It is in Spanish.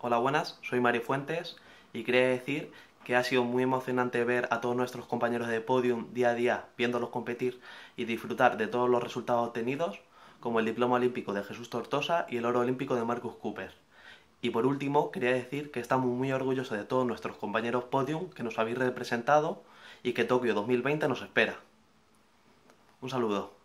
Hola, buenas, soy Mari Fuentes y quería decir que ha sido muy emocionante ver a todos nuestros compañeros de podium día a día viéndolos competir y disfrutar de todos los resultados obtenidos, como el diploma olímpico de Jesús Tortosa y el oro olímpico de Marcus Cooper. Y por último, quería decir que estamos muy orgullosos de todos nuestros compañeros podium que nos habéis representado y que Tokio 2020 nos espera. Un saludo.